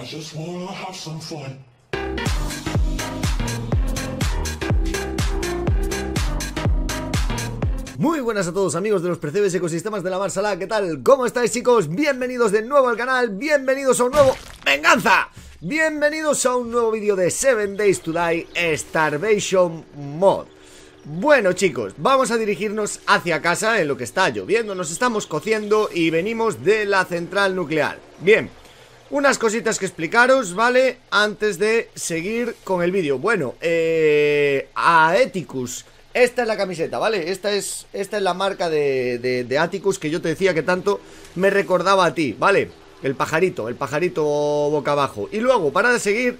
I just have some fun. Muy buenas a todos amigos de los percebes ecosistemas de la Marsala, ¿qué tal? ¿Cómo estáis chicos? Bienvenidos de nuevo al canal, bienvenidos a un nuevo... ¡Venganza! Bienvenidos a un nuevo vídeo de 7 Days to Die Starvation Mod bueno chicos, vamos a dirigirnos hacia casa en lo que está lloviendo, nos estamos cociendo y venimos de la central nuclear Bien, unas cositas que explicaros, ¿vale? Antes de seguir con el vídeo. Bueno, eh, a Eticus. Esta es la camiseta, ¿vale? Esta es, esta es la marca de, de, que yo te decía que tanto me recordaba a ti, ¿vale? El pajarito, el pajarito boca abajo. Y luego, para seguir,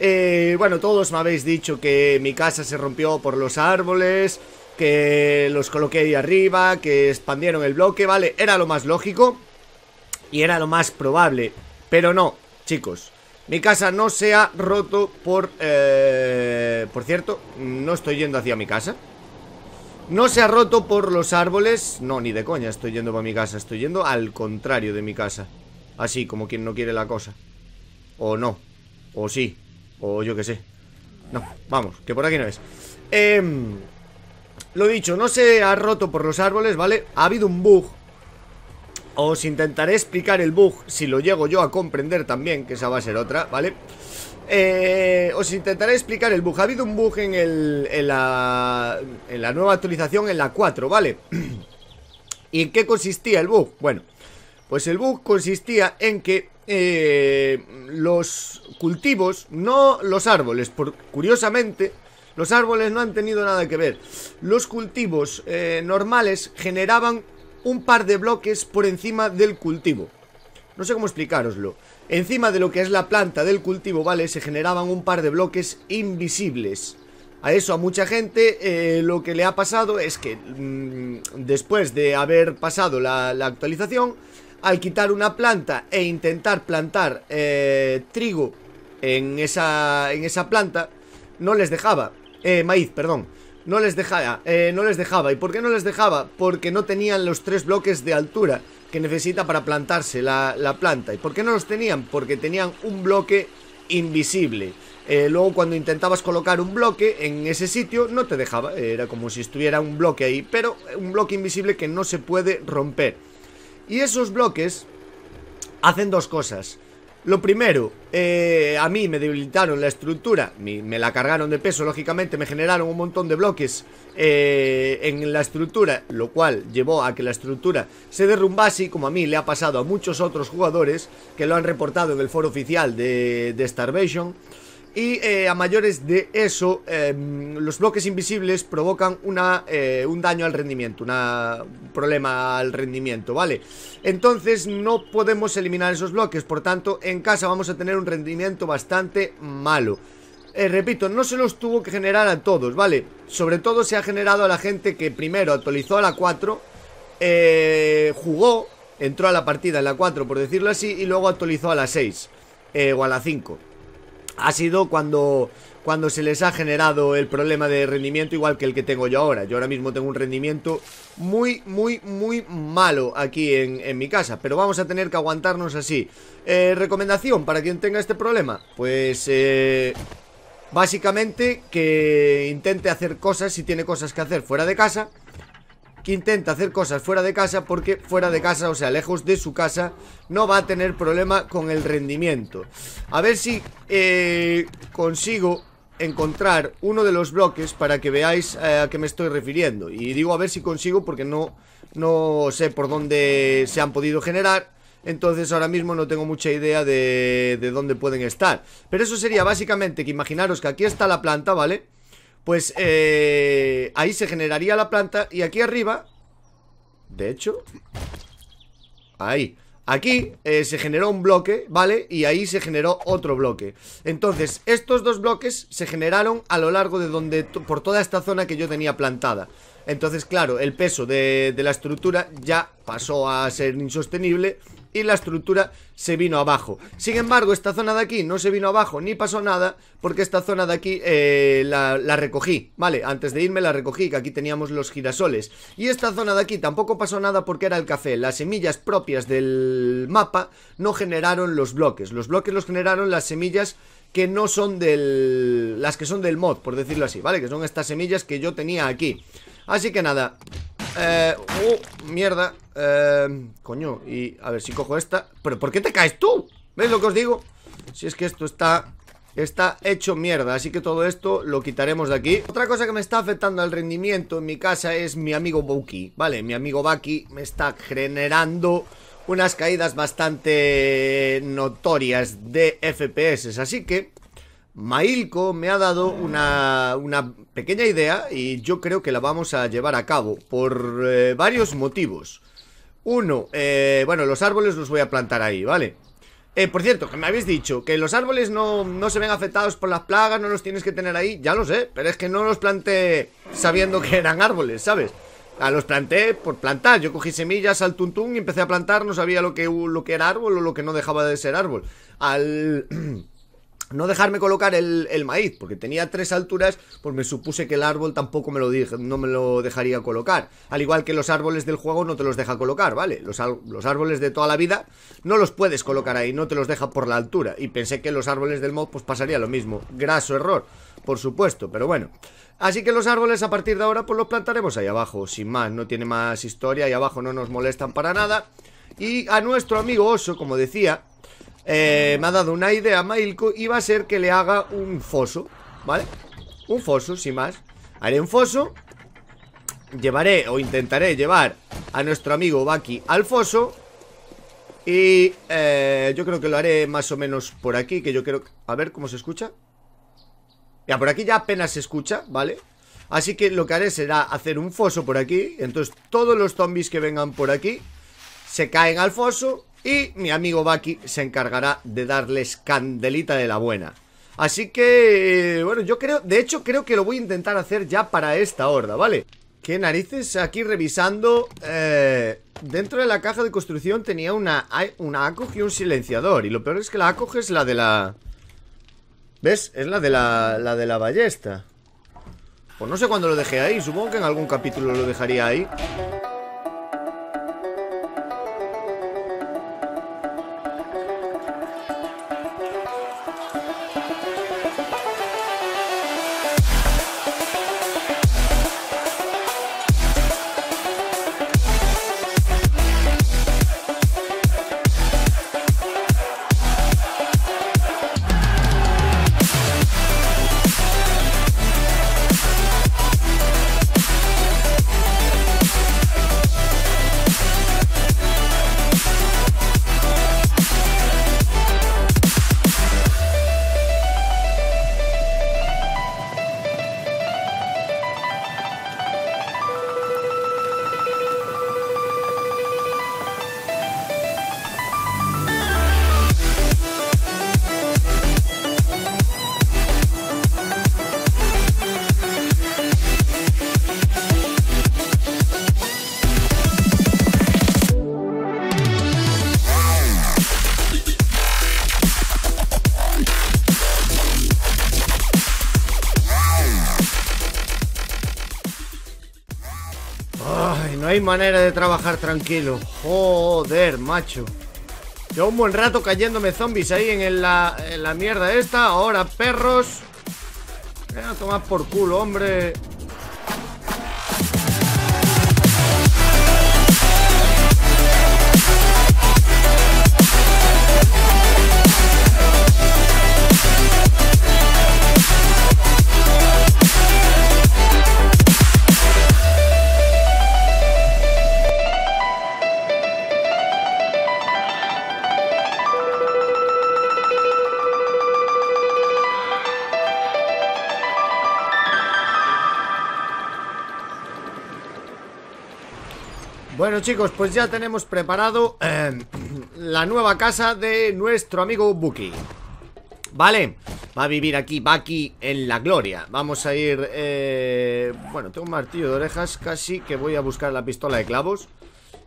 eh, bueno, todos me habéis dicho que mi casa se rompió por los árboles, que los coloqué ahí arriba, que expandieron el bloque, ¿vale? Era lo más lógico y era lo más probable. Pero no, chicos mi casa no se ha roto por... Eh, por cierto, no estoy yendo hacia mi casa No se ha roto por los árboles No, ni de coña estoy yendo para mi casa Estoy yendo al contrario de mi casa Así, como quien no quiere la cosa O no O sí O yo qué sé No, vamos, que por aquí no es eh, Lo dicho, no se ha roto por los árboles, ¿vale? Ha habido un bug os intentaré explicar el bug, si lo llego yo a comprender también, que esa va a ser otra, ¿vale? Eh, os intentaré explicar el bug. Ha habido un bug en, el, en, la, en la nueva actualización, en la 4, ¿vale? ¿Y en qué consistía el bug? Bueno, pues el bug consistía en que eh, los cultivos, no los árboles, por, curiosamente, los árboles no han tenido nada que ver. Los cultivos eh, normales generaban un par de bloques por encima del cultivo. No sé cómo explicaroslo. Encima de lo que es la planta del cultivo, ¿vale? Se generaban un par de bloques invisibles. A eso a mucha gente eh, lo que le ha pasado es que mm, después de haber pasado la, actualización, al quitar una planta e intentar plantar eh, trigo en esa, en esa planta, no les dejaba, eh, maíz, perdón, no les dejaba, eh, no les dejaba. ¿Y por qué no les dejaba? Porque no tenían los tres bloques de altura que necesita para plantarse la, planta. ¿Y por qué no los tenían? Porque tenían un bloque invisible. Eh, luego cuando intentabas colocar un bloque en ese sitio no te dejaba, era como si estuviera un bloque ahí, pero un bloque invisible que no se puede romper. Y esos bloques hacen dos cosas. Lo primero, eh, a mí me debilitaron la estructura, me, la cargaron de peso, lógicamente, me generaron un montón de bloques eh, en la estructura, lo cual llevó a que la estructura se derrumbase como a mí le ha pasado a muchos otros jugadores que lo han reportado en el foro oficial de, de Starvation, y eh, a mayores de eso, em, los bloques invisibles provocan una, eh, un daño al rendimiento, un problema al rendimiento, ¿vale? Entonces no podemos eliminar esos bloques, por tanto en casa vamos a tener un rendimiento bastante malo. Eh, repito, no se los tuvo que generar a todos, ¿vale? Sobre todo se ha generado a la gente que primero actualizó a la 4, jugó, entró a la partida en la 4 por decirlo así, y luego actualizó a la 6 o a la 5 ha sido cuando, cuando se les ha generado el problema de rendimiento igual que el que tengo yo ahora. Yo ahora mismo tengo un rendimiento muy, muy, muy malo aquí en, en mi casa, pero vamos a tener que aguantarnos así. Eh, recomendación para quien tenga este problema, pues... Eh, básicamente que intente hacer cosas si tiene cosas que hacer fuera de casa que intenta hacer cosas fuera de casa porque fuera de casa, o sea, lejos de su casa, no va a tener problema con el rendimiento. A ver si eh, consigo encontrar uno de los bloques para que veáis eh, a qué me estoy refiriendo. Y digo a ver si consigo porque no, no sé por dónde se han podido generar. Entonces ahora mismo no tengo mucha idea de, de dónde pueden estar. Pero eso sería básicamente que imaginaros que aquí está la planta, ¿vale? vale pues eh, ahí se generaría la planta y aquí arriba, de hecho, ahí, aquí eh, se generó un bloque, ¿vale? Y ahí se generó otro bloque. Entonces, estos dos bloques se generaron a lo largo de donde, por toda esta zona que yo tenía plantada. Entonces, claro, el peso de la estructura ya pasó a ser insostenible y la estructura se vino abajo. Sin embargo, esta zona de aquí no se vino abajo ni pasó nada porque esta zona de aquí eh, la, la, recogí, ¿vale? Antes de irme la recogí, que aquí teníamos los girasoles. Y esta zona de aquí tampoco pasó nada porque era el café. Las semillas propias del mapa no generaron los bloques. Los bloques los generaron las semillas que no son del... las que son del mod, por decirlo así, ¿vale? Que son estas semillas que yo tenía aquí. Así que nada, eh, uh, mierda eh, Coño, y a ver si cojo esta ¿Pero por qué te caes tú? ¿Ves lo que os digo? Si es que esto está Está hecho mierda, así que todo esto lo quitaremos de aquí Otra cosa que me está afectando al rendimiento en mi casa es mi amigo Bucky Vale, mi amigo Bucky me está generando unas caídas bastante notorias de FPS Así que Mailco me ha dado una, pequeña idea y yo creo que la vamos a llevar a cabo por eh, varios motivos. Uno, eh, bueno, los árboles los voy a plantar ahí, ¿vale? Eh, por cierto, que me habéis dicho que los árboles no, se ven afectados por las plagas, no los tienes que tener ahí, ya lo sé, pero es que no los planté sabiendo que eran árboles, ¿sabes? A ah, los planté por plantar, yo cogí semillas al tuntún y empecé a plantar, no sabía lo que, lo que era árbol o lo que no dejaba de ser árbol. Al... no dejarme colocar el, maíz, porque tenía tres alturas, pues me supuse que el árbol tampoco me lo no me lo dejaría colocar. Al igual que los árboles del juego no te los deja colocar, ¿vale? Los, los árboles de toda la vida no los puedes colocar ahí, no te los deja por la altura. Y pensé que los árboles del mod pues pasaría lo mismo. Graso error, por supuesto, pero bueno. Así que los árboles a partir de ahora pues los plantaremos ahí abajo, sin más, no tiene más historia, ahí abajo no nos molestan para nada. Y a nuestro amigo oso, como decía, eh, me ha dado una idea Mailco y va a ser que le haga un foso, ¿vale? Un foso, sin más. Haré un foso. Llevaré o intentaré llevar a nuestro amigo Baki al foso. Y eh, yo creo que lo haré más o menos por aquí, que yo creo... A ver cómo se escucha. Ya, por aquí ya apenas se escucha, ¿vale? Así que lo que haré será hacer un foso por aquí Entonces todos los zombies que vengan por aquí Se caen al foso y mi amigo Baki se encargará de darles candelita de la buena. Así que, eh, bueno, yo creo, de hecho creo que lo voy a intentar hacer ya para esta horda, ¿vale? Qué narices, aquí revisando, eh, dentro de la caja de construcción tenía una, una ACOG y un silenciador. Y lo peor es que la ACOG es la de la... ¿Ves? Es la de la, la de la ballesta. Pues no sé cuándo lo dejé ahí, supongo que en algún capítulo lo dejaría ahí. hay manera de trabajar tranquilo. Joder, macho. Llevo un buen rato cayéndome zombies ahí en la, mierda esta. Ahora perros. Venga, a tomar por culo, hombre. Bueno chicos, pues ya tenemos preparado em, la nueva casa de nuestro amigo Buki Vale, va a vivir aquí Bucky en la gloria Vamos a ir, eh, bueno, tengo un martillo de orejas Casi que voy a buscar la pistola de clavos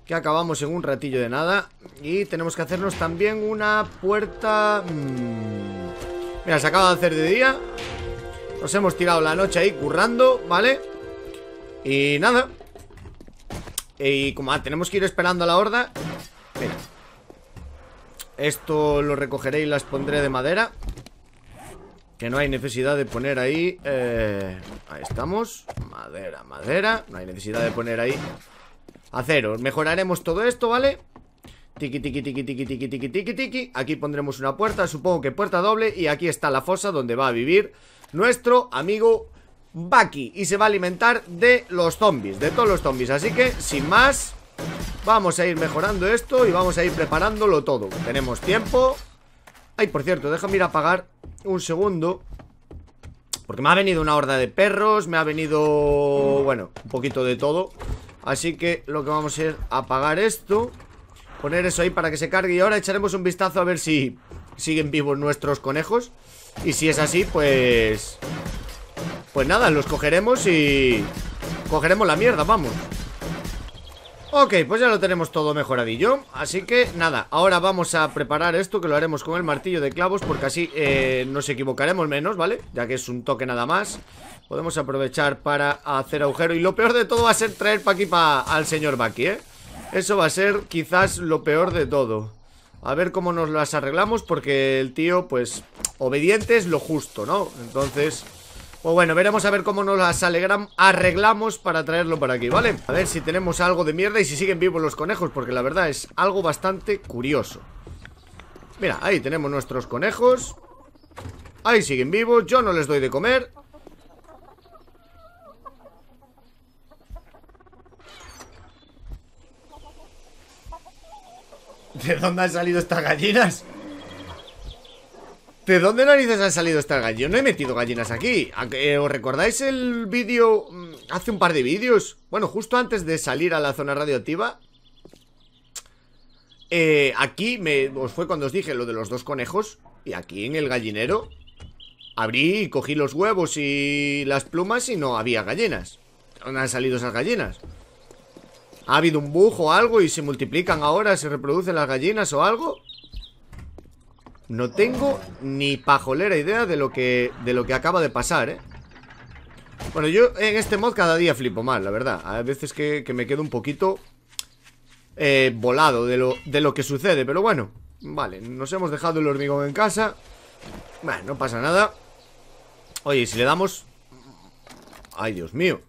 que acabamos en un ratillo de nada Y tenemos que hacernos también una puerta... Mm, mira, se acaba de hacer de día Nos hemos tirado la noche ahí currando, ¿vale? Y nada, y como ah, tenemos que ir esperando a la horda Esto lo recogeré y las pondré de madera Que no hay necesidad de poner ahí eh, Ahí estamos Madera, madera No hay necesidad de poner ahí Acero, mejoraremos todo esto, ¿vale? Tiki, tiki, tiki, tiki, tiki, tiki, tiki, tiki Aquí pondremos una puerta, supongo que puerta doble Y aquí está la fosa donde va a vivir Nuestro amigo Bucky y se va a alimentar de los zombies, de todos los zombies. Así que, sin más, vamos a ir mejorando esto y vamos a ir preparándolo todo. Tenemos tiempo. Ay, por cierto, déjame ir a apagar un segundo. Porque me ha venido una horda de perros, me ha venido, bueno, un poquito de todo. Así que lo que vamos a hacer es apagar esto. Poner eso ahí para que se cargue y ahora echaremos un vistazo a ver si siguen vivos nuestros conejos. Y si es así, pues pues nada, los cogeremos y... Cogeremos la mierda, vamos Ok, pues ya lo tenemos todo mejoradillo Así que nada, ahora vamos a preparar esto Que lo haremos con el martillo de clavos Porque así eh, nos equivocaremos menos, ¿vale? Ya que es un toque nada más Podemos aprovechar para hacer agujero Y lo peor de todo va a ser traer para aquí al señor Bucky, ¿eh? Eso va a ser quizás lo peor de todo A ver cómo nos las arreglamos Porque el tío, pues, obediente es lo justo, ¿no? Entonces... Pues bueno, veremos a ver cómo nos las arreglamos para traerlo para aquí, ¿vale? A ver si tenemos algo de mierda y si siguen vivos los conejos Porque la verdad es algo bastante curioso Mira, ahí tenemos nuestros conejos Ahí siguen vivos, yo no les doy de comer ¿De dónde han salido estas gallinas? ¿De dónde narices han salido estas gallinas? Yo no he metido gallinas aquí eh, ¿Os recordáis el vídeo? Mm, hace un par de vídeos Bueno, justo antes de salir a la zona radioactiva eh, Aquí me, os fue cuando os dije lo de los dos conejos Y aquí en el gallinero Abrí y cogí los huevos y las plumas y no había gallinas ¿Dónde han salido esas gallinas? ¿Ha habido un bujo o algo y se multiplican ahora? ¿Se reproducen las gallinas o algo? No tengo ni pajolera idea de lo que, de lo que acaba de pasar, ¿eh? Bueno, yo en este mod cada día flipo mal, la verdad. A veces que, me quedo un poquito eh, volado de lo, de lo que sucede, pero bueno. Vale, nos hemos dejado el hormigón en casa. Bueno, no pasa nada. Oye, si le damos... Ay, Dios mío.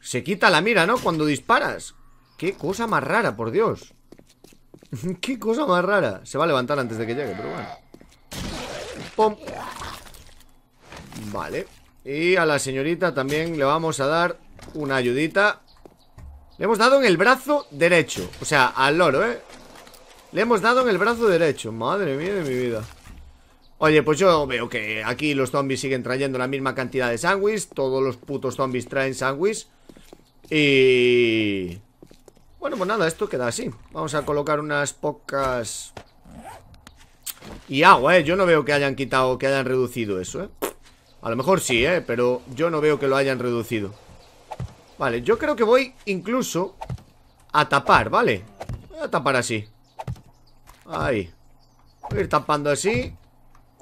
Se quita la mira, ¿no? Cuando disparas. Qué cosa más rara, por Dios. Qué cosa más rara. Se va a levantar antes de que llegue, pero bueno. ¡Pum! Vale. Y a la señorita también le vamos a dar una ayudita. Le hemos dado en el brazo derecho. O sea, al loro, ¿eh? Le hemos dado en el brazo derecho. Madre mía de mi vida. Oye, pues yo veo que aquí los zombies siguen trayendo la misma cantidad de sándwich. Todos los putos zombies traen sándwich. Y... Bueno, pues nada, esto queda así Vamos a colocar unas pocas Y agua, eh Yo no veo que hayan quitado, que hayan reducido eso, eh A lo mejor sí, eh Pero yo no veo que lo hayan reducido Vale, yo creo que voy incluso A tapar, ¿vale? Voy a tapar así Ahí Voy a ir tapando así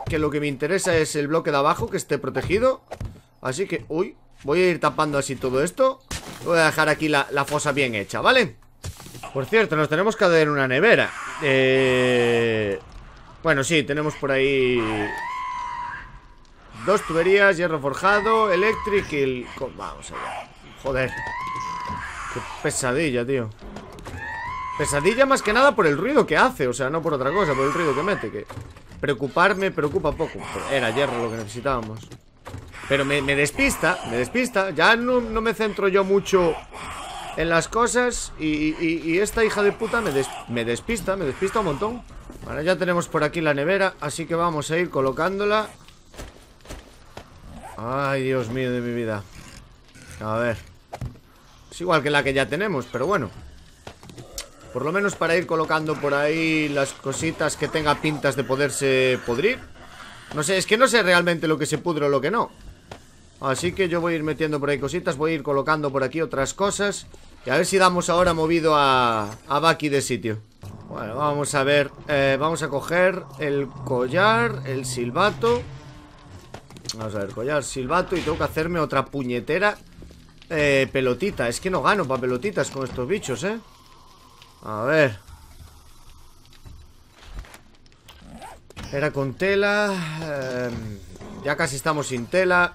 Que lo que me interesa es el bloque de abajo Que esté protegido Así que, uy, voy a ir tapando así todo esto Voy a dejar aquí la, fosa bien hecha, ¿vale? vale por cierto, nos tenemos que hacer una nevera eh, Bueno, sí, tenemos por ahí Dos tuberías, hierro forjado, electric y el... Vamos allá Joder Qué pesadilla, tío Pesadilla más que nada por el ruido que hace O sea, no por otra cosa, por el ruido que mete Que preocuparme preocupa poco Era hierro lo que necesitábamos Pero me, despista, me despista Ya no me centro yo mucho en las cosas y, esta hija de puta me, despista, me despista un montón. Ahora ya tenemos por aquí la nevera, así que vamos a ir colocándola. Ay, Dios mío de mi vida. A ver. Es igual que la que ya tenemos, pero bueno. Por lo menos para ir colocando por ahí las cositas que tenga pintas de poderse podrir. No sé, es que no sé realmente lo que se pudre o lo que no. Así que yo voy a ir metiendo por ahí cositas, voy a ir colocando por aquí otras cosas. Y a ver si damos ahora movido a, a Bucky de sitio. Bueno, vamos a ver. Eh, vamos a coger el collar, el silbato. Vamos a ver, collar, silbato. Y tengo que hacerme otra puñetera eh, pelotita. Es que no gano para pelotitas con estos bichos, ¿eh? A ver. Era con tela. Eh, ya casi estamos sin tela.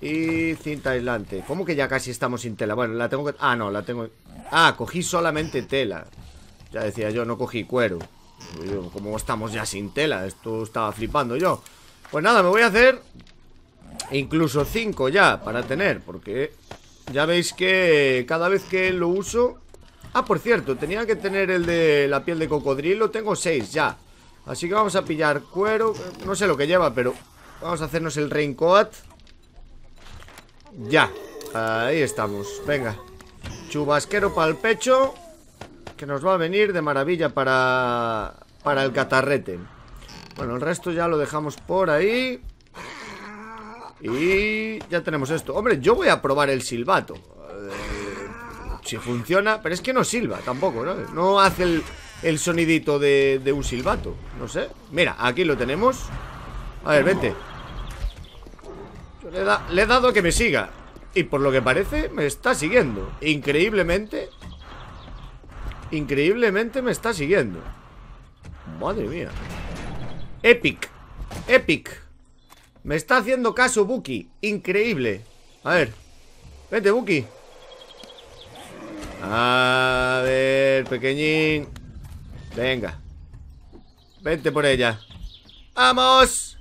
Y cinta aislante. ¿Cómo que ya casi estamos sin tela? Bueno, la tengo que... Ah, no, la tengo... Ah, cogí solamente tela. Ya decía yo, no cogí cuero. Como estamos ya sin tela? Esto estaba flipando yo. Pues nada, me voy a hacer incluso cinco ya para tener, porque ya veis que cada vez que lo uso... Ah, por cierto, tenía que tener el de la piel de cocodrilo, tengo seis ya. Así que vamos a pillar cuero, no sé lo que lleva, pero vamos a hacernos el raincoat. Ya, ahí estamos Venga, chubasquero para el pecho Que nos va a venir de maravilla para, el catarrete Bueno, el resto ya lo dejamos por ahí Y ya tenemos esto Hombre, yo voy a probar el silbato eh, si funciona, pero es que no silba tampoco, ¿no? No hace el, sonidito de, de, un silbato, no sé. Mira, aquí lo tenemos. A ver, vente. Le, he dado que me siga Y por lo que parece me está siguiendo Increíblemente Increíblemente me está siguiendo Madre mía Epic Epic Me está haciendo caso Buki Increíble A ver Vete Buki A ver Pequeñín Venga Vente por ella ¡Vamos!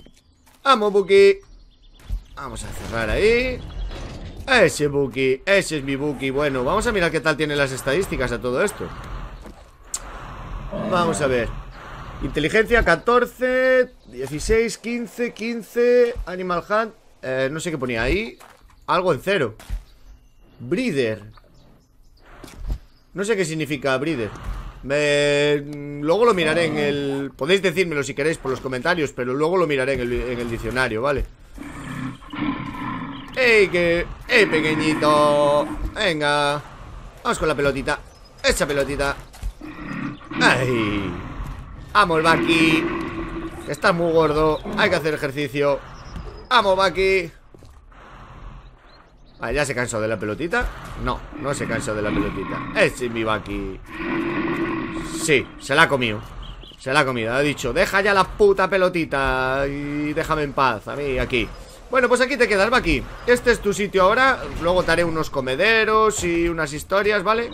¡Vamos, Buki! Vamos a cerrar ahí Ese Buki, ese es mi Buki Bueno, vamos a mirar qué tal tiene las estadísticas a todo esto Vamos a ver Inteligencia 14 16, 15, 15 Animal Hunt eh, No sé qué ponía ahí Algo en cero Breeder No sé qué significa breeder Luego lo miraré en el... Podéis decírmelo si queréis por los comentarios Pero luego lo miraré en el, diccionario, ¿vale? vale ¡Ey, que! ¡Ey, pequeñito! Venga. Vamos con la pelotita. Esa pelotita. ¡Ay! Vamos, Baki. estás muy gordo. Hay que hacer ejercicio. Vamos, Baki. Vale, ¿ya se cansó de la pelotita? No, no se cansó de la pelotita. Es mi Baki. Sí, se la ha comido. Se la ha comido. Ha dicho, deja ya la puta pelotita y déjame en paz. A mí, aquí. Bueno, pues aquí te quedas, aquí. Este es tu sitio ahora Luego te haré unos comederos y unas historias, ¿vale?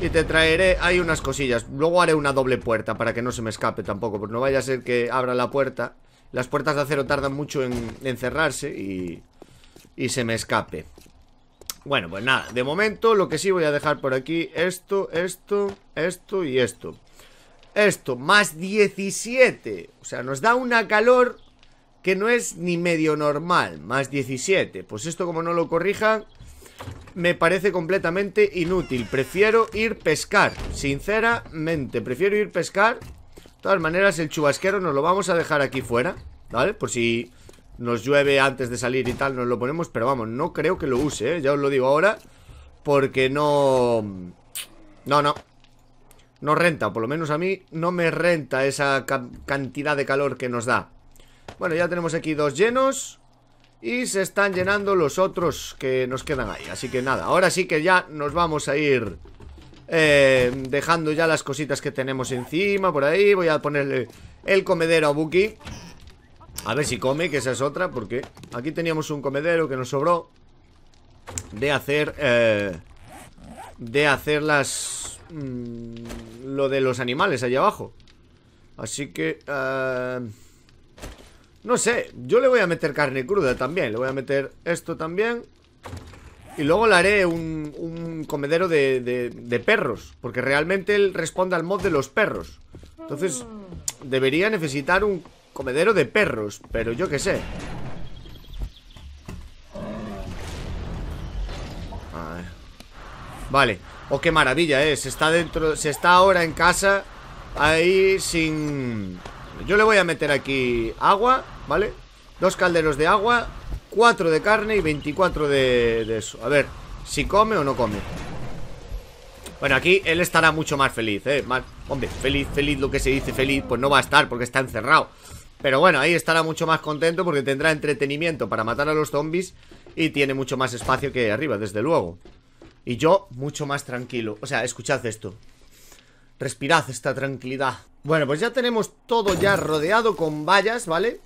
Y te traeré, hay unas cosillas Luego haré una doble puerta para que no se me escape tampoco Porque no vaya a ser que abra la puerta Las puertas de acero tardan mucho en, en cerrarse y, y se me escape Bueno, pues nada De momento lo que sí voy a dejar por aquí Esto, esto, esto y esto Esto, más 17 O sea, nos da una calor que no es ni medio normal, más 17. Pues esto como no lo corrijan, me parece completamente inútil. Prefiero ir pescar, sinceramente, prefiero ir pescar. De todas maneras, el chubasquero nos lo vamos a dejar aquí fuera, ¿vale? Por si nos llueve antes de salir y tal, nos lo ponemos. Pero vamos, no creo que lo use, ¿eh? ya os lo digo ahora, porque no... No, no, no renta, por lo menos a mí no me renta esa cantidad de calor que nos da. Bueno, ya tenemos aquí dos llenos Y se están llenando los otros que nos quedan ahí Así que nada, ahora sí que ya nos vamos a ir eh, Dejando ya las cositas que tenemos encima Por ahí voy a ponerle el comedero a Buki A ver si come, que esa es otra Porque aquí teníamos un comedero que nos sobró De hacer... Eh, de hacer las... Mm, lo de los animales allá abajo Así que... Eh, no sé, yo le voy a meter carne cruda también Le voy a meter esto también Y luego le haré un, comedero de, perros Porque realmente él responde al mod de los perros Entonces debería necesitar un comedero de perros Pero yo qué sé Vale, oh qué maravilla, eh está dentro, se está ahora en casa Ahí sin... Yo le voy a meter aquí agua, ¿vale? Dos calderos de agua, cuatro de carne y 24 de, de eso. A ver, si come o no come. Bueno, aquí él estará mucho más feliz, ¿eh? Más, hombre, feliz, feliz, lo que se dice feliz, pues no va a estar porque está encerrado. Pero bueno, ahí estará mucho más contento porque tendrá entretenimiento para matar a los zombies y tiene mucho más espacio que arriba, desde luego. Y yo mucho más tranquilo. O sea, escuchad esto. Respirad esta tranquilidad. Bueno, pues ya tenemos todo ya rodeado con vallas, ¿vale?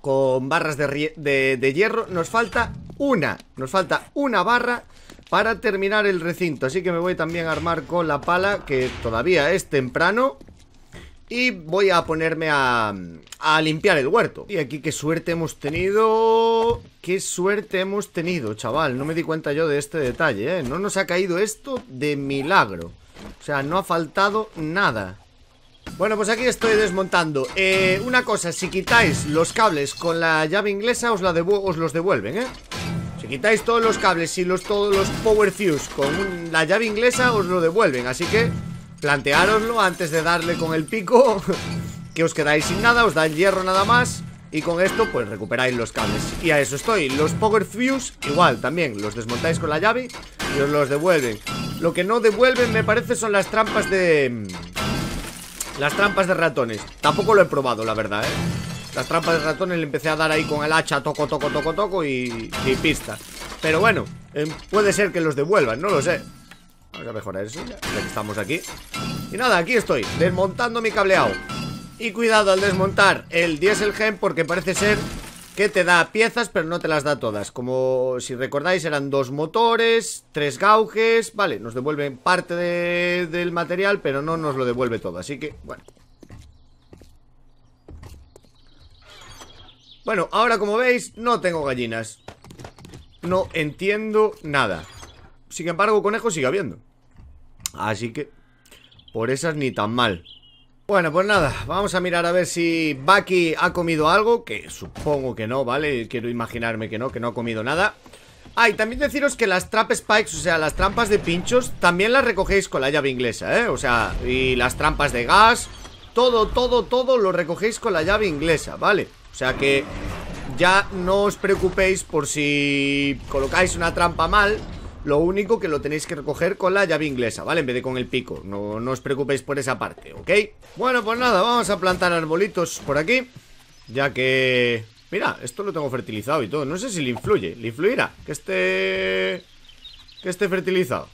Con barras de, hierro. Nos falta una. Nos falta una barra para terminar el recinto. Así que me voy también a armar con la pala, que todavía es temprano. Y voy a ponerme a, a, limpiar el huerto Y aquí qué suerte hemos tenido Qué suerte hemos tenido, chaval No me di cuenta yo de este detalle, ¿eh? No nos ha caído esto de milagro o sea, no ha faltado nada Bueno, pues aquí estoy desmontando eh, Una cosa, si quitáis los cables con la llave inglesa Os, los devuelven, ¿eh? Si quitáis todos los cables y los, todos los power fuse Con la llave inglesa os lo devuelven Así que planteároslo antes de darle con el pico Que os quedáis sin nada Os da el hierro nada más y con esto pues recuperáis los cables Y a eso estoy, los Power Fuse igual también Los desmontáis con la llave y os los devuelven Lo que no devuelven me parece son las trampas de... Mm, las trampas de ratones Tampoco lo he probado la verdad, eh las trampas de ratones le empecé a dar ahí con el hacha Toco, toco, toco, toco y, pista Pero bueno, em, puede ser que los devuelvan, no lo sé Vamos a mejorar eso estamos aquí Y nada, aquí estoy, desmontando mi cableado y cuidado al desmontar el gen porque parece ser que te da piezas pero no te las da todas Como si recordáis eran dos motores, tres gauges Vale, nos devuelven parte del material pero no nos lo devuelve todo Así que, bueno Bueno, ahora como veis no tengo gallinas No entiendo nada Sin embargo conejos sigue habiendo Así que por esas ni tan mal bueno, pues nada, vamos a mirar a ver si Bucky ha comido algo, que supongo que no, ¿vale? Quiero imaginarme que no, que no ha comido nada. Ah, y también deciros que las trap spikes, o sea, las trampas de pinchos, también las recogéis con la llave inglesa, ¿eh? O sea, y las trampas de gas, todo, todo, todo lo recogéis con la llave inglesa, ¿vale? O sea que ya no os preocupéis por si colocáis una trampa mal, lo único que lo tenéis que recoger con la llave inglesa, ¿vale? En vez de con el pico, no, os preocupéis por esa parte, ¿ok? Bueno, pues nada, vamos a plantar arbolitos por aquí Ya que... Mira, esto lo tengo fertilizado y todo No sé si le influye, le influirá Que esté... Que esté fertilizado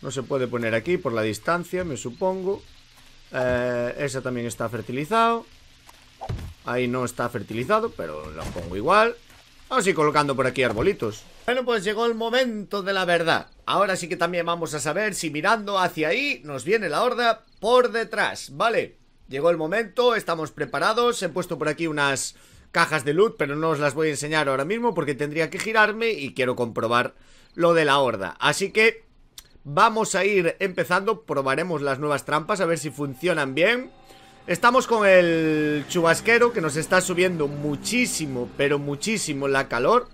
No se puede poner aquí por la distancia, me supongo eh, Esa también está fertilizado Ahí no está fertilizado, pero lo pongo igual Vamos a colocando por aquí arbolitos. Bueno, pues llegó el momento de la verdad. Ahora sí que también vamos a saber si mirando hacia ahí nos viene la horda por detrás, ¿vale? Llegó el momento, estamos preparados. He puesto por aquí unas cajas de luz, pero no os las voy a enseñar ahora mismo porque tendría que girarme y quiero comprobar lo de la horda. Así que vamos a ir empezando, probaremos las nuevas trampas a ver si funcionan bien. Estamos con el chubasquero que nos está subiendo muchísimo, pero muchísimo la calor,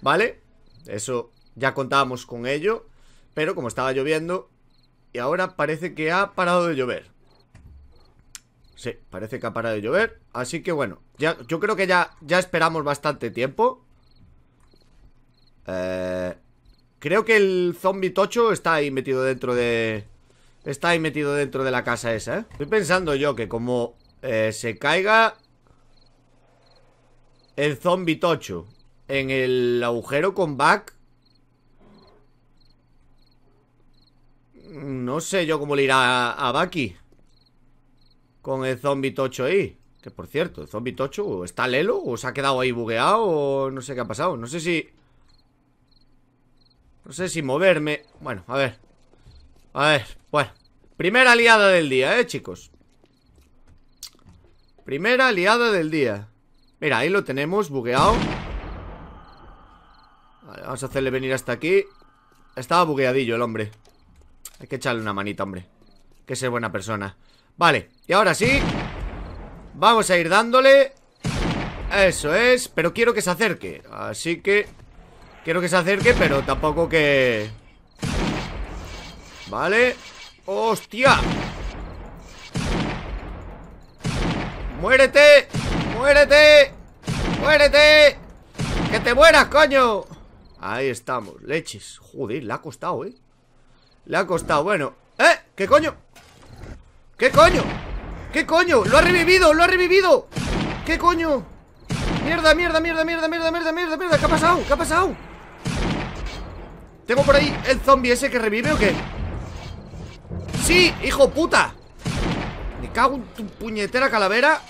¿vale? Eso ya contábamos con ello, pero como estaba lloviendo y ahora parece que ha parado de llover. Sí, parece que ha parado de llover, así que bueno, ya, yo creo que ya, ya esperamos bastante tiempo. Eh, creo que el zombie tocho está ahí metido dentro de, Está ahí metido dentro de la casa esa, ¿eh? Estoy pensando yo que como eh, se caiga el zombie tocho en el agujero con back... No sé yo cómo le irá a, a con el zombie tocho ahí. Que por cierto, el zombie tocho está lelo o se ha quedado ahí bugueado o no sé qué ha pasado. No sé si... No sé si moverme... Bueno, a ver. A ver, bueno Primera aliada del día, eh, chicos Primera aliada del día Mira, ahí lo tenemos, bugueado vale, vamos a hacerle venir hasta aquí Estaba bugueadillo el hombre Hay que echarle una manita, hombre Que ser buena persona Vale, y ahora sí Vamos a ir dándole Eso es, pero quiero que se acerque Así que Quiero que se acerque, pero tampoco que... Vale ¡Hostia! ¡Muérete! ¡Muérete! ¡Muérete! ¡Que te mueras, coño! Ahí estamos, leches Joder, le ha costado, ¿eh? Le ha costado, bueno ¡Eh! ¿Qué coño? ¿Qué coño? ¿Qué coño? ¡Lo ha revivido! ¡Lo ha revivido! ¿Qué coño? ¡Mierda, mierda, mierda, mierda, mierda, mierda, mierda, mierda! ¿Qué ha pasado? ¿Qué ha pasado? ¿Tengo por ahí el zombie ese que revive o qué? ¡Sí! ¡Hijo puta! Me cago en tu puñetera calavera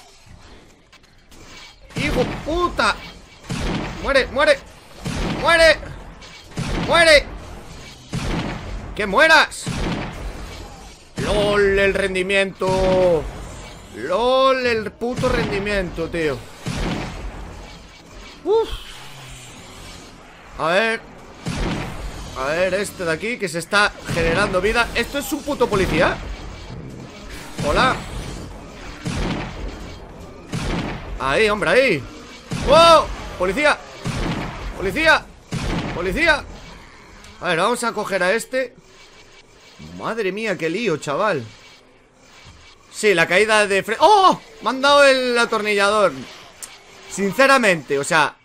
¡Hijo puta! ¡Muere, muere! ¡Muere! ¡Muere! ¡Que mueras! ¡Lol, el rendimiento! ¡Lol, el puto rendimiento, tío! ¡Uf! A ver... A ver, este de aquí que se está generando vida ¿Esto es un puto policía? Hola Ahí, hombre, ahí ¡Wow! ¡Policía! ¡Policía! ¡Policía! A ver, vamos a coger a este Madre mía, qué lío, chaval Sí, la caída de... ¡Oh! Me han dado el atornillador Sinceramente, o sea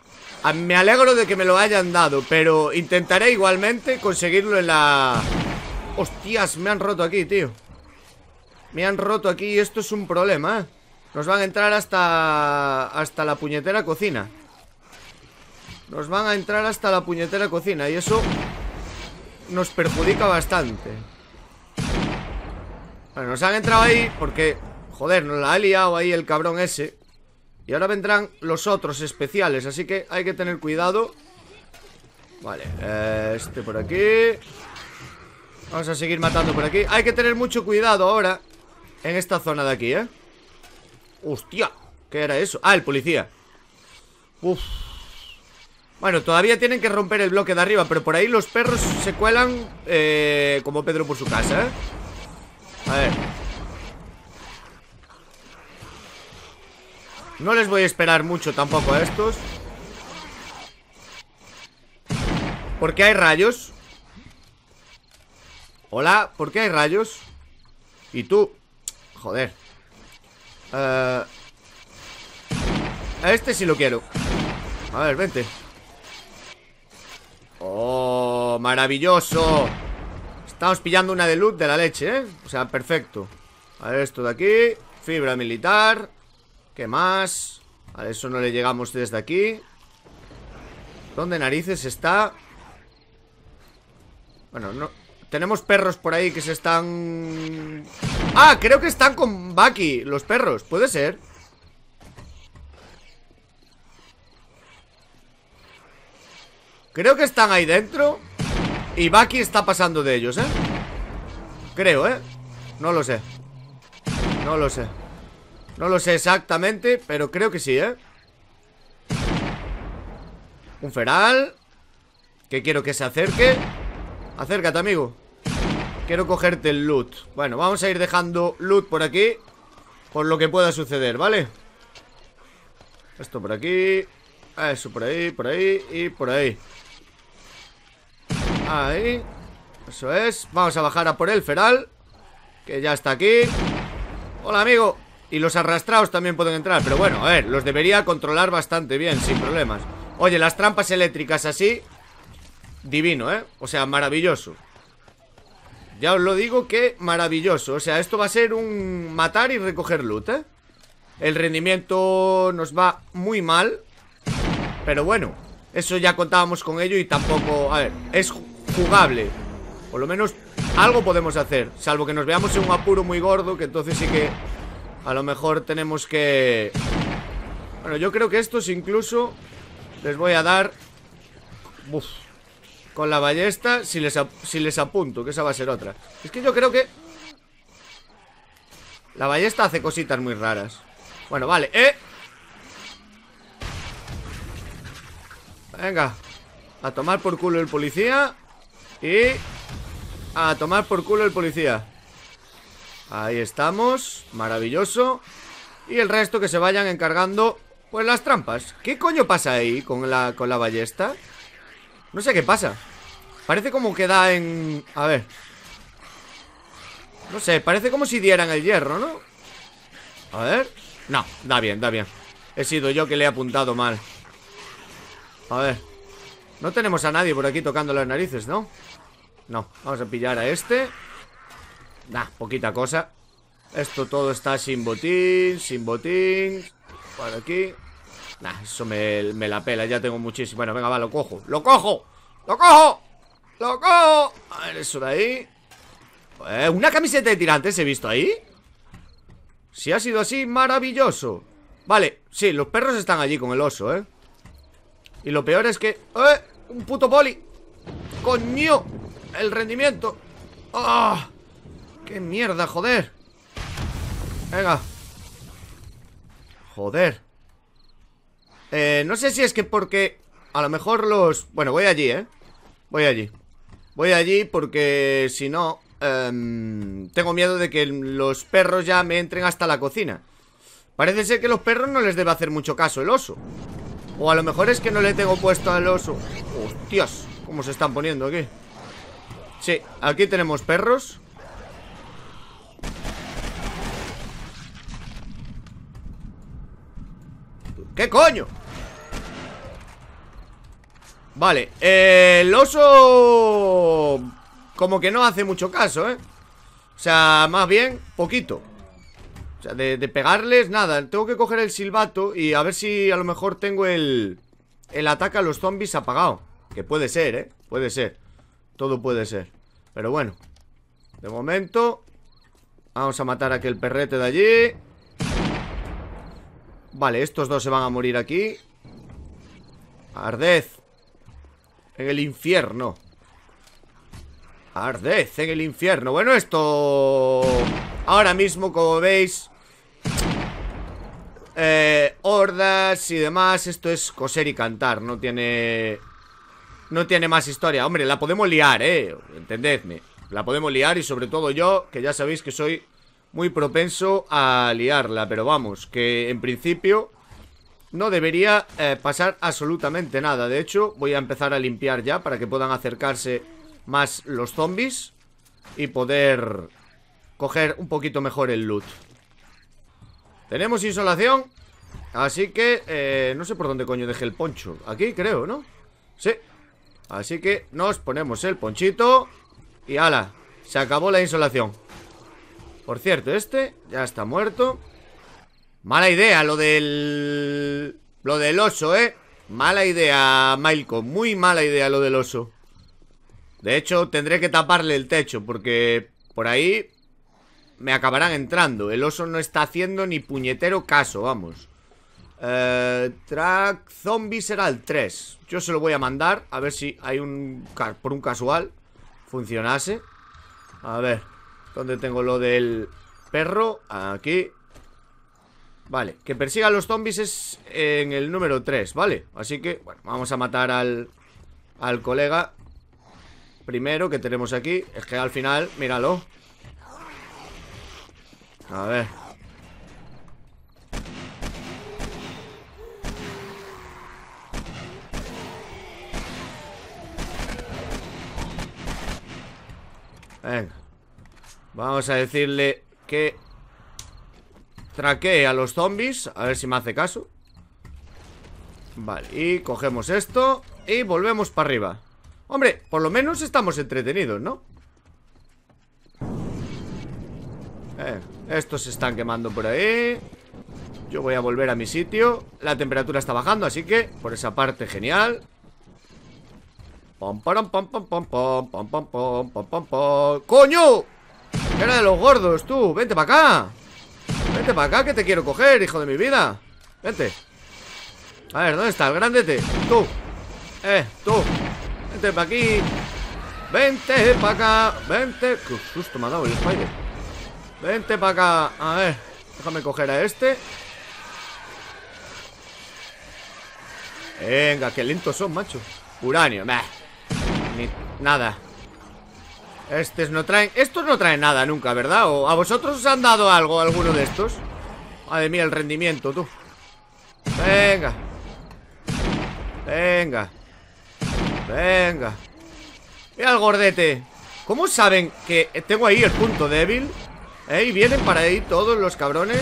me alegro de que me lo hayan dado Pero intentaré igualmente conseguirlo en la... Hostias, me han roto aquí, tío Me han roto aquí y esto es un problema, ¿eh? Nos van a entrar hasta... Hasta la puñetera cocina Nos van a entrar hasta la puñetera cocina Y eso... Nos perjudica bastante Bueno, nos han entrado ahí porque... Joder, nos la ha liado ahí el cabrón ese y ahora vendrán los otros especiales Así que hay que tener cuidado Vale, eh, este por aquí Vamos a seguir matando por aquí Hay que tener mucho cuidado ahora En esta zona de aquí, ¿eh? ¡Hostia! ¿Qué era eso? Ah, el policía Uf Bueno, todavía tienen que romper el bloque de arriba Pero por ahí los perros se cuelan eh, Como Pedro por su casa, ¿eh? A ver No les voy a esperar mucho tampoco a estos Porque hay rayos Hola, ¿por qué hay rayos? Y tú Joder eh, A este sí lo quiero A ver, vente Oh, maravilloso Estamos pillando una de luz de la leche, ¿eh? O sea, perfecto A ver esto de aquí Fibra militar ¿Qué más? A eso no le llegamos desde aquí ¿Dónde narices está? Bueno, no... Tenemos perros por ahí que se están... ¡Ah! Creo que están con Bucky Los perros, ¿puede ser? Creo que están ahí dentro Y Bucky está pasando de ellos, ¿eh? Creo, ¿eh? No lo sé No lo sé no lo sé exactamente, pero creo que sí, ¿eh? Un feral Que quiero que se acerque Acércate, amigo Quiero cogerte el loot Bueno, vamos a ir dejando loot por aquí Por lo que pueda suceder, ¿vale? Esto por aquí Eso por ahí, por ahí y por ahí Ahí Eso es Vamos a bajar a por el feral Que ya está aquí Hola, amigo y los arrastrados también pueden entrar Pero bueno, a ver, los debería controlar bastante bien Sin problemas Oye, las trampas eléctricas así Divino, ¿eh? O sea, maravilloso Ya os lo digo que maravilloso O sea, esto va a ser un matar y recoger loot, ¿eh? El rendimiento nos va muy mal Pero bueno Eso ya contábamos con ello y tampoco... A ver, es jugable Por lo menos algo podemos hacer Salvo que nos veamos en un apuro muy gordo Que entonces sí que a lo mejor tenemos que... Bueno, yo creo que estos incluso les voy a dar... Buf Con la ballesta, si les, si les apunto, que esa va a ser otra. Es que yo creo que... La ballesta hace cositas muy raras. Bueno, vale, ¿eh? Venga. A tomar por culo el policía. Y... A tomar por culo el policía. Ahí estamos, maravilloso Y el resto que se vayan encargando Pues las trampas ¿Qué coño pasa ahí con la, con la ballesta? No sé qué pasa Parece como que da en... A ver No sé, parece como si dieran el hierro, ¿no? A ver No, da bien, da bien He sido yo que le he apuntado mal A ver No tenemos a nadie por aquí tocando las narices, ¿no? No, vamos a pillar a este Nah, poquita cosa Esto todo está sin botín Sin botín Por aquí Nah, eso me, la pela, ya tengo muchísimo Bueno, venga, va, lo cojo ¡Lo cojo! ¡Lo cojo! ¡Lo cojo! A ver, eso de ahí eh, Una camiseta de tirantes he visto ahí Si ha sido así, maravilloso Vale, sí, los perros están allí con el oso, ¿eh? Y lo peor es que... ¡Eh! ¡Un puto poli! ¡Coño! El rendimiento ¡Ah! ¡Qué mierda, joder! Venga Joder eh, no sé si es que porque A lo mejor los... Bueno, voy allí, ¿eh? Voy allí Voy allí porque si no em, Tengo miedo de que los perros ya me entren hasta la cocina Parece ser que los perros no les debe hacer mucho caso el oso O a lo mejor es que no le tengo puesto al oso Hostias, cómo se están poniendo aquí Sí, aquí tenemos perros ¿Qué coño? Vale, eh, el oso... Como que no hace mucho caso, ¿eh? O sea, más bien, poquito O sea, de, pegarles, nada Tengo que coger el silbato y a ver si a lo mejor tengo el... El ataque a los zombies apagado Que puede ser, ¿eh? Puede ser Todo puede ser Pero bueno De momento Vamos a matar a aquel perrete de allí Vale, estos dos se van a morir aquí Ardez En el infierno Ardez en el infierno Bueno, esto... Ahora mismo, como veis eh, Hordas y demás Esto es coser y cantar No tiene... No tiene más historia Hombre, la podemos liar, eh Entendedme La podemos liar y sobre todo yo Que ya sabéis que soy muy propenso a liarla, pero vamos, que en principio no debería eh, pasar absolutamente nada. De hecho, voy a empezar a limpiar ya para que puedan acercarse más los zombies y poder coger un poquito mejor el loot. Tenemos insolación, así que eh, no sé por dónde coño dejé el poncho. Aquí creo, ¿no? Sí. Así que nos ponemos el ponchito y ala, se acabó la insolación. Por cierto, este ya está muerto Mala idea lo del... Lo del oso, ¿eh? Mala idea, Maiko Muy mala idea lo del oso De hecho, tendré que taparle el techo Porque por ahí me acabarán entrando El oso no está haciendo ni puñetero caso, vamos eh, Track Zombie será el 3 Yo se lo voy a mandar A ver si hay un... Por un casual Funcionase A ver donde tengo lo del perro? Aquí Vale, que persiga a los zombies es en el número 3, ¿vale? Así que, bueno, vamos a matar al, al colega Primero que tenemos aquí Es que al final, míralo A ver Venga Vamos a decirle que traquee a los zombies. A ver si me hace caso. Vale, y cogemos esto y volvemos para arriba. Hombre, por lo menos estamos entretenidos, ¿no? Eh, estos se están quemando por ahí. Yo voy a volver a mi sitio. La temperatura está bajando, así que por esa parte, genial. pom, pom, pom, pom, pom, pom, pom, pom, pom, ¡Coño! Era de los gordos, tú Vente para acá Vente para acá que te quiero coger, hijo de mi vida Vente A ver, ¿dónde está el grandete? Tú Eh, tú Vente para aquí Vente para acá Vente Qué susto me ha dado el spider Vente para acá A ver Déjame coger a este Venga, qué lentos son, macho Uranio, meh Ni nada estos no traen... Estos no traen nada nunca, ¿verdad? ¿O a vosotros os han dado algo, alguno de estos? Madre mía, el rendimiento, tú Venga Venga Venga Mira el gordete ¿Cómo saben que tengo ahí el punto débil? ¿Eh? vienen para ahí todos los cabrones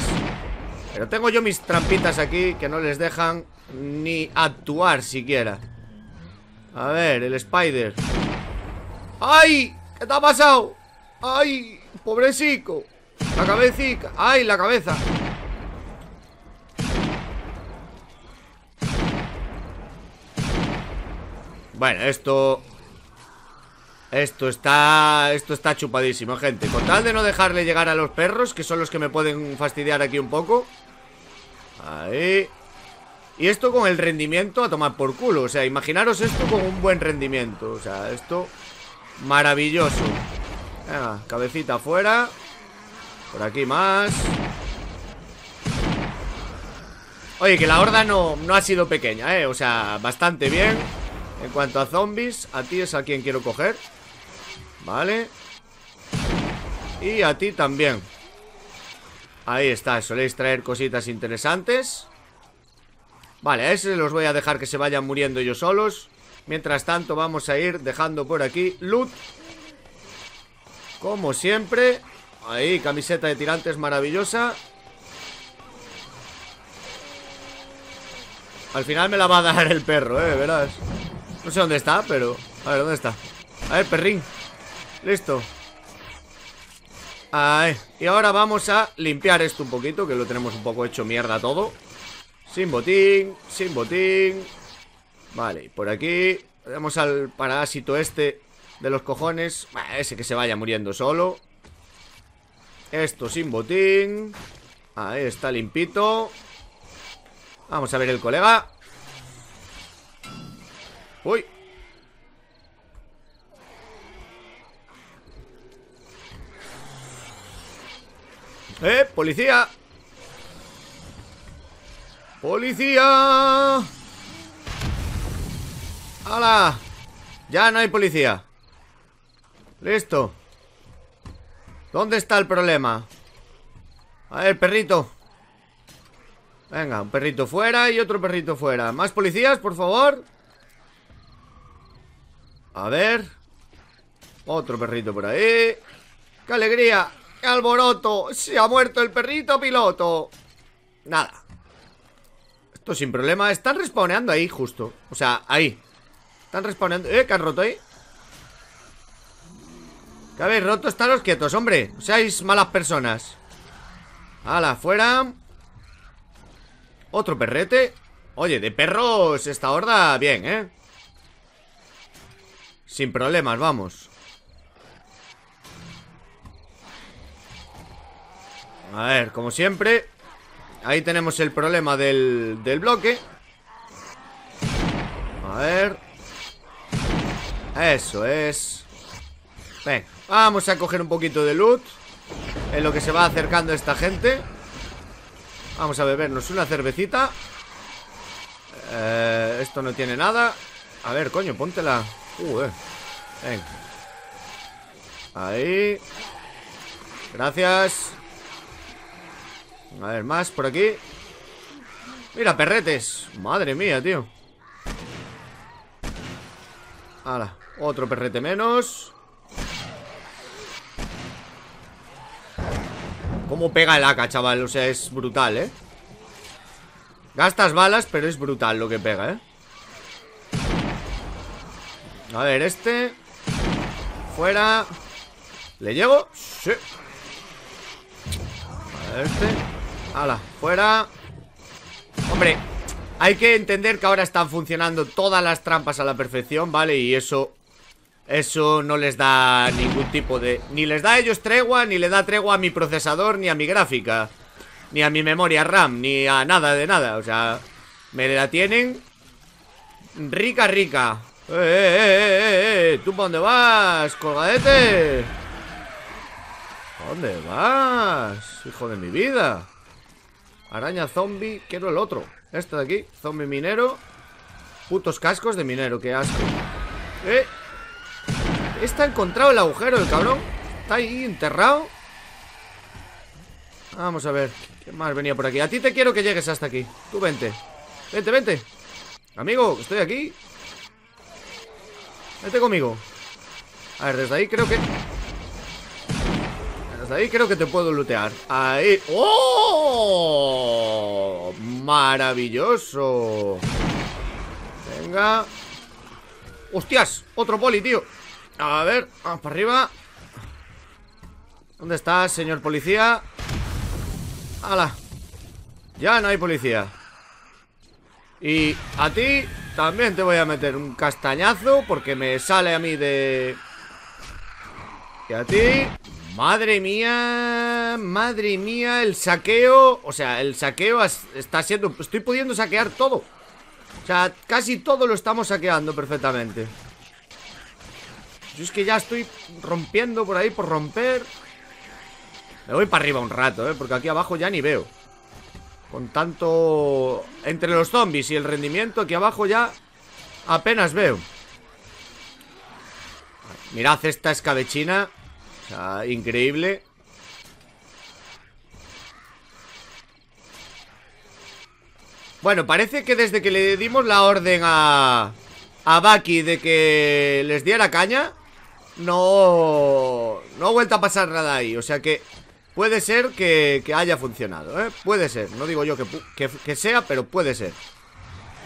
Pero tengo yo mis trampitas aquí Que no les dejan ni actuar siquiera A ver, el spider ¡Ay! ¿Qué te ha pasado? ¡Ay! ¡Pobrecico! La cabecita. ¡Ay, la cabeza! Bueno, esto... Esto está... Esto está chupadísimo, gente Con tal de no dejarle llegar a los perros Que son los que me pueden fastidiar aquí un poco Ahí Y esto con el rendimiento a tomar por culo O sea, imaginaros esto con un buen rendimiento O sea, esto... Maravilloso ah, cabecita afuera Por aquí más Oye, que la horda no, ha sido pequeña, eh O sea, bastante bien En cuanto a zombies, a ti es a quien quiero coger Vale Y a ti también Ahí está, soléis traer cositas interesantes Vale, a ese los voy a dejar que se vayan muriendo ellos solos Mientras tanto vamos a ir dejando por aquí loot Como siempre Ahí, camiseta de tirantes maravillosa Al final me la va a dar el perro, eh, verás No sé dónde está, pero... A ver, ¿dónde está? A ver, perrín Listo Ahí. Y ahora vamos a limpiar esto un poquito Que lo tenemos un poco hecho mierda todo Sin botín, sin botín Vale, por aquí Damos al parásito este De los cojones Ese que se vaya muriendo solo Esto sin botín Ahí está limpito Vamos a ver el colega Uy ¡Eh! ¡Policía! ¡Policía! ¡Hala! Ya no hay policía Listo ¿Dónde está el problema? A ver, perrito Venga, un perrito fuera y otro perrito fuera ¿Más policías, por favor? A ver Otro perrito por ahí ¡Qué alegría! ¡Qué alboroto! ¡Se ha muerto el perrito piloto! Nada Esto sin problema Están respawnando ahí justo O sea, ahí están respondiendo. ¡Eh! ¿Qué han roto ahí? ¿Qué habéis roto? Estaros quietos, hombre. No seáis malas personas. la ¡Fuera! Otro perrete. Oye, de perros esta horda, bien, ¿eh? Sin problemas, vamos. A ver, como siempre Ahí tenemos el problema del bloque A ver eso es Ven, vamos a coger un poquito de loot En lo que se va acercando esta gente Vamos a bebernos una cervecita eh, Esto no tiene nada A ver, coño, póntela eh. Ahí Gracias A ver, más por aquí Mira, perretes Madre mía, tío otro perrete menos Cómo pega el AK, chaval, o sea, es brutal, ¿eh? Gastas balas, pero es brutal lo que pega, ¿eh? A ver, este Fuera ¿Le llego? Sí A ver, este Ala, fuera Hombre hay que entender que ahora están funcionando todas las trampas a la perfección, ¿vale? Y eso... Eso no les da ningún tipo de... Ni les da a ellos tregua, ni le da tregua a mi procesador, ni a mi gráfica. Ni a mi memoria RAM, ni a nada de nada. O sea, me la tienen... Rica, rica. ¡Eh, eh, eh, eh! eh, eh, eh. ¿Tú para dónde vas, colgadete? ¿A dónde vas, hijo de mi vida? Araña zombie, quiero el otro. Esto de aquí, zombie minero Putos cascos de minero, qué asco Eh Está encontrado el agujero, el cabrón Está ahí enterrado Vamos a ver ¿Qué más venía por aquí? A ti te quiero que llegues hasta aquí Tú vente Vente, vente Amigo, estoy aquí Vete conmigo A ver, desde ahí creo que ahí creo que te puedo lootear. Ahí. ¡Oh! Maravilloso. Venga. ¡Hostias! Otro poli, tío. A ver, vamos para arriba. ¿Dónde estás, señor policía? ¡Hala! Ya no hay policía. Y a ti también te voy a meter un castañazo porque me sale a mí de... Y a ti Madre mía, madre mía, el saqueo, o sea, el saqueo está siendo, estoy pudiendo saquear todo. O sea, casi todo lo estamos saqueando perfectamente. Yo es que ya estoy rompiendo por ahí por romper. Me voy para arriba un rato, ¿eh? Porque aquí abajo ya ni veo. Con tanto... Entre los zombies y el rendimiento, aquí abajo ya apenas veo. Mirad esta escabechina Ah, increíble. Bueno, parece que desde que le dimos la orden a... A Baki de que les diera caña No... No ha vuelto a pasar nada ahí O sea que puede ser que, haya funcionado, ¿eh? Puede ser, no digo yo que sea, pero puede ser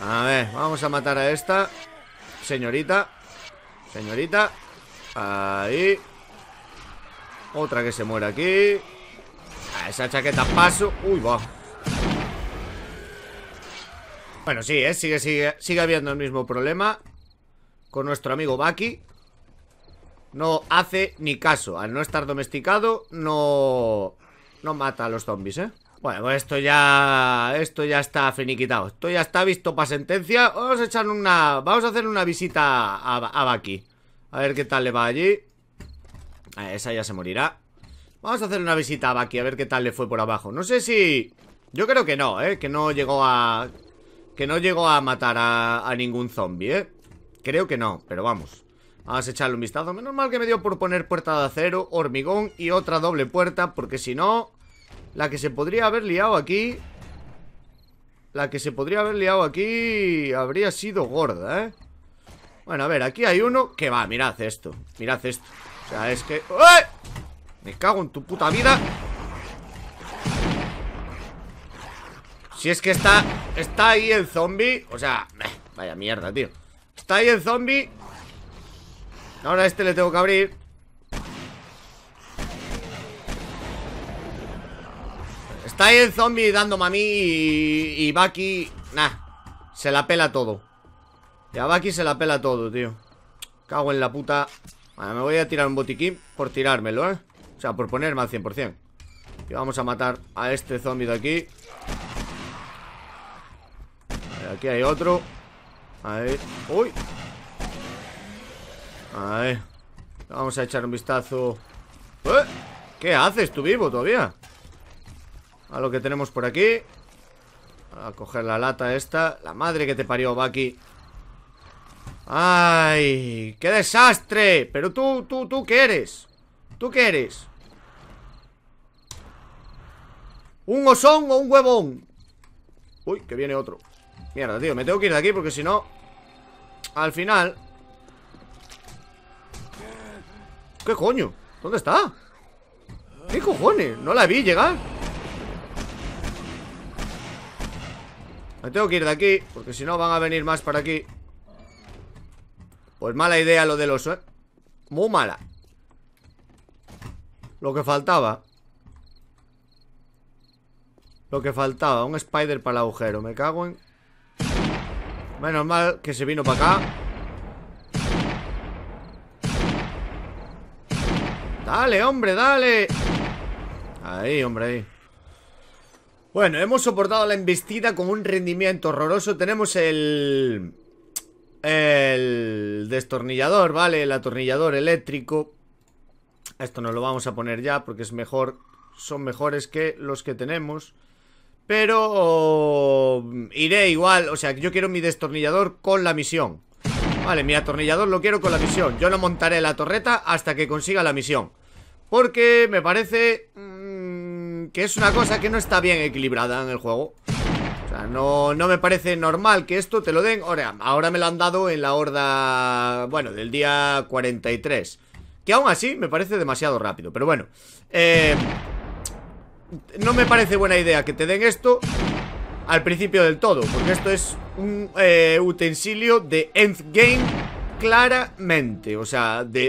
A ver, vamos a matar a esta Señorita Señorita Ahí otra que se muere aquí A esa chaqueta paso Uy, va Bueno, sí, ¿eh? sigue, sigue, sigue habiendo el mismo problema Con nuestro amigo Baki No hace ni caso Al no estar domesticado No... No mata a los zombies, ¿eh? Bueno, pues esto ya... Esto ya está finiquitado Esto ya está visto para sentencia Vamos a echar una... Vamos a hacer una visita a, a A ver qué tal le va allí Ah, esa ya se morirá Vamos a hacer una visita a Baki A ver qué tal le fue por abajo No sé si... Yo creo que no, ¿eh? Que no llegó a... Que no llegó a matar a, a ningún zombie, ¿eh? Creo que no, pero vamos Vamos a echarle un vistazo Menos mal que me dio por poner puerta de acero, hormigón y otra doble puerta Porque si no... La que se podría haber liado aquí... La que se podría haber liado aquí... Habría sido gorda, ¿eh? Bueno, a ver, aquí hay uno que va, mirad esto Mirad esto o sea, es que... ¡Eh! Me cago en tu puta vida Si es que está... Está ahí el zombie O sea... Vaya mierda, tío Está ahí el zombie Ahora a este le tengo que abrir Está ahí el zombie dándome a mí y, y Baki... Nah, se la pela todo. Ya a Baki se la pela todo, tío. Cago en la puta... Vale, me voy a tirar un botiquín por tirármelo, ¿eh? O sea, por ponerme al 100% Y vamos a matar a este zombie de aquí aquí hay otro ver, uy Ahí Vamos a echar un vistazo ¡Eh! ¿Qué haces? ¿Tú vivo todavía? A lo que tenemos por aquí A coger la lata esta La madre que te parió, Baki ¡Ay! ¡Qué desastre! Pero tú, tú, tú, ¿qué eres? ¿Tú qué eres? ¿Un osón o un huevón? Uy, que viene otro Mierda, tío, me tengo que ir de aquí porque si no Al final ¿Qué coño? ¿Dónde está? ¿Qué cojones? No la vi llegar Me tengo que ir de aquí Porque si no van a venir más para aquí pues mala idea lo del oso, ¿eh? Muy mala Lo que faltaba Lo que faltaba Un spider para el agujero Me cago en... Menos mal que se vino para acá Dale, hombre, dale Ahí, hombre, ahí Bueno, hemos soportado la embestida con un rendimiento horroroso Tenemos el... El destornillador, ¿vale? El atornillador eléctrico. Esto no lo vamos a poner ya porque es mejor. Son mejores que los que tenemos. Pero iré igual. O sea, yo quiero mi destornillador con la misión. Vale, mi atornillador lo quiero con la misión. Yo no montaré la torreta hasta que consiga la misión. Porque me parece mm, que es una cosa que no está bien equilibrada en el juego no, me parece normal que esto te lo den. Ahora, me lo han dado en la horda, bueno, del día 43. Que aún así me parece demasiado rápido, pero bueno. Eh, no me parece buena idea que te den esto al principio del todo, porque esto es un eh, utensilio de endgame claramente, o sea, de,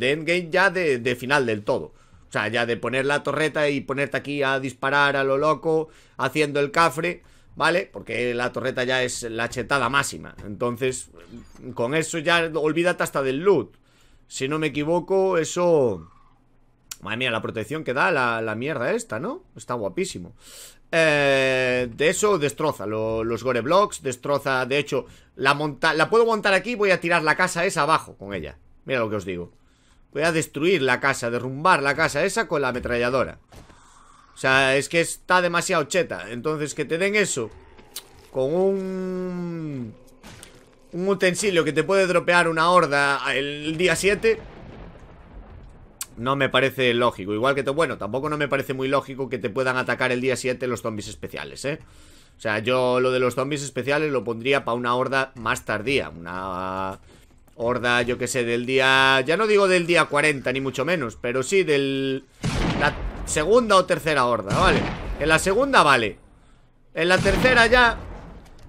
endgame ya de, de, final del todo. O sea, ya de poner la torreta y ponerte aquí a disparar a lo loco, haciendo el cafre. ¿vale? Porque la torreta ya es la chetada máxima. Entonces, con eso ya olvídate hasta del loot. Si no me equivoco, eso... Madre mía, la protección que da la, mierda esta, ¿no? Está guapísimo. Eh, de eso destroza los gore blocks, destroza, de hecho, la, monta la puedo montar aquí voy a tirar la casa esa abajo con ella. Mira lo que os digo. Voy a destruir la casa, derrumbar la casa esa con la ametralladora. O sea, es que está demasiado cheta. Entonces, que te den eso con un... Un utensilio que te puede dropear una horda el día 7 no me parece lógico. Igual que, bueno, tampoco no me parece muy lógico que te puedan atacar el día 7 los zombies especiales, ¿eh? O sea, yo lo de los zombies especiales lo pondría para una horda más tardía. Una horda, yo que sé, del día... Ya no digo del día 40, ni mucho menos, pero sí del... Segunda o tercera horda, vale En la segunda vale En la tercera ya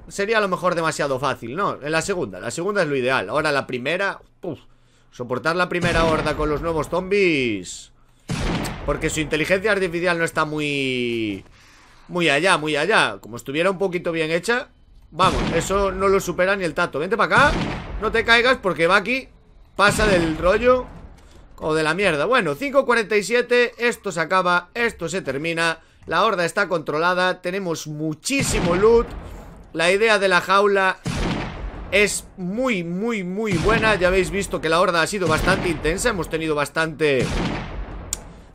Sería a lo mejor demasiado fácil, ¿no? En la segunda, la segunda es lo ideal Ahora la primera, uf, Soportar la primera horda con los nuevos zombies Porque su inteligencia artificial no está muy... Muy allá, muy allá Como estuviera un poquito bien hecha Vamos, eso no lo supera ni el tato Vente para acá, no te caigas porque va aquí Pasa del rollo o de la mierda. Bueno, 5.47, esto se acaba, esto se termina. La horda está controlada, tenemos muchísimo loot. La idea de la jaula es muy, muy, muy buena. Ya habéis visto que la horda ha sido bastante intensa. Hemos tenido bastante...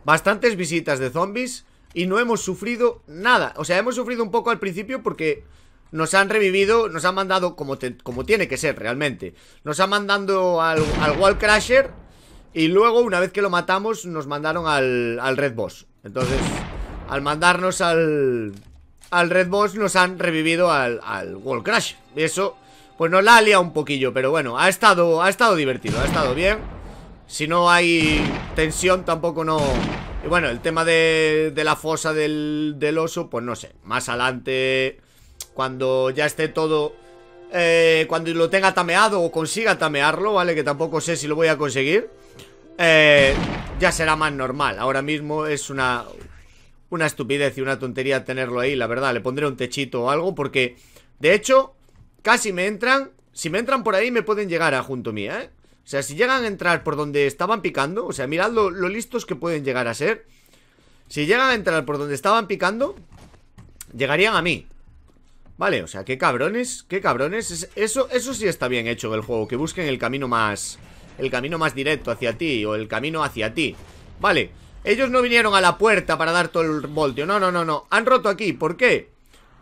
Bastantes visitas de zombies y no hemos sufrido nada. O sea, hemos sufrido un poco al principio porque nos han revivido, nos han mandado como, como tiene que ser realmente. Nos han mandado al, Wallcrasher. Y luego, una vez que lo matamos, nos mandaron al, Red Boss. Entonces, al mandarnos al, al Red Boss, nos han revivido al, al Wall Crash. Y eso, pues nos la ha liado un poquillo. Pero bueno, ha estado, ha estado divertido, ha estado bien. Si no hay tensión, tampoco no... Y bueno, el tema de, la fosa del, oso, pues no sé. Más adelante, cuando ya esté todo... Eh, cuando lo tenga tameado o consiga tamearlo, ¿vale? Que tampoco sé si lo voy a conseguir eh, ya será más normal. Ahora mismo es una, una estupidez y una tontería tenerlo ahí, la verdad. Le pondré un techito o algo porque, de hecho, casi me entran. Si me entran por ahí me pueden llegar a junto mía, ¿eh? O sea, si llegan a entrar por donde estaban picando, o sea, mirad lo, listos que pueden llegar a ser. Si llegan a entrar por donde estaban picando, llegarían a mí. Vale, o sea, qué cabrones, qué cabrones. Eso, eso sí está bien hecho el juego, que busquen el camino más el camino más directo hacia ti o el camino hacia ti. Vale, ellos no vinieron a la puerta para dar todo el voltio, no, no, no, no, han roto aquí, ¿por qué?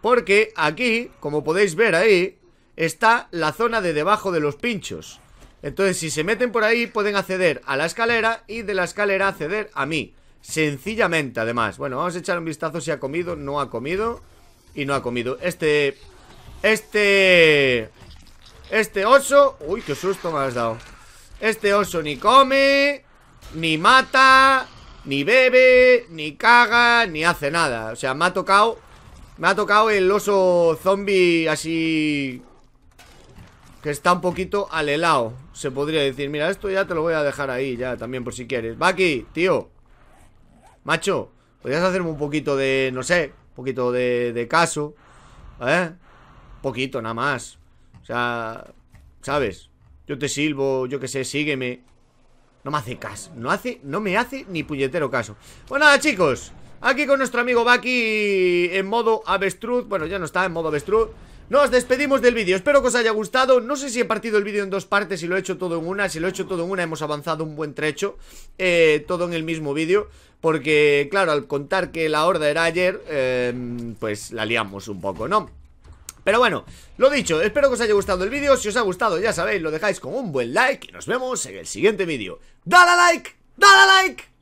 Porque aquí, como podéis ver ahí, está la zona de debajo de los pinchos. Entonces, si se meten por ahí, pueden acceder a la escalera y de la escalera acceder a mí. Sencillamente, además. Bueno, vamos a echar un vistazo si ha comido, no ha comido y no ha comido. Este... Este... Este oso... Uy, qué susto me has dado. Este oso ni come, ni mata, ni bebe, ni caga, ni hace nada. O sea, me ha tocado... Me ha tocado el oso zombie así... Que está un poquito helado. se podría decir. Mira, esto ya te lo voy a dejar ahí ya también por si quieres. Va aquí, tío. Macho, podrías hacerme un poquito de, no sé, un poquito de, de caso. ¿Eh? Un poquito, nada más. O sea, ¿sabes? Yo te silbo, yo qué sé, sígueme No me hace caso, no, hace, no me hace ni puñetero caso Bueno, pues nada, chicos Aquí con nuestro amigo Baki en modo avestruz Bueno, ya no está en modo avestruz nos despedimos del vídeo, espero que os haya gustado No sé si he partido el vídeo en dos partes, si lo he hecho todo en una Si lo he hecho todo en una hemos avanzado un buen trecho eh, Todo en el mismo vídeo Porque, claro, al contar que la horda era ayer eh, Pues la liamos un poco, ¿no? Pero bueno, lo dicho, espero que os haya gustado el vídeo. Si os ha gustado, ya sabéis, lo dejáis con un buen like y nos vemos en el siguiente vídeo. ¡Dale like! ¡Dale like!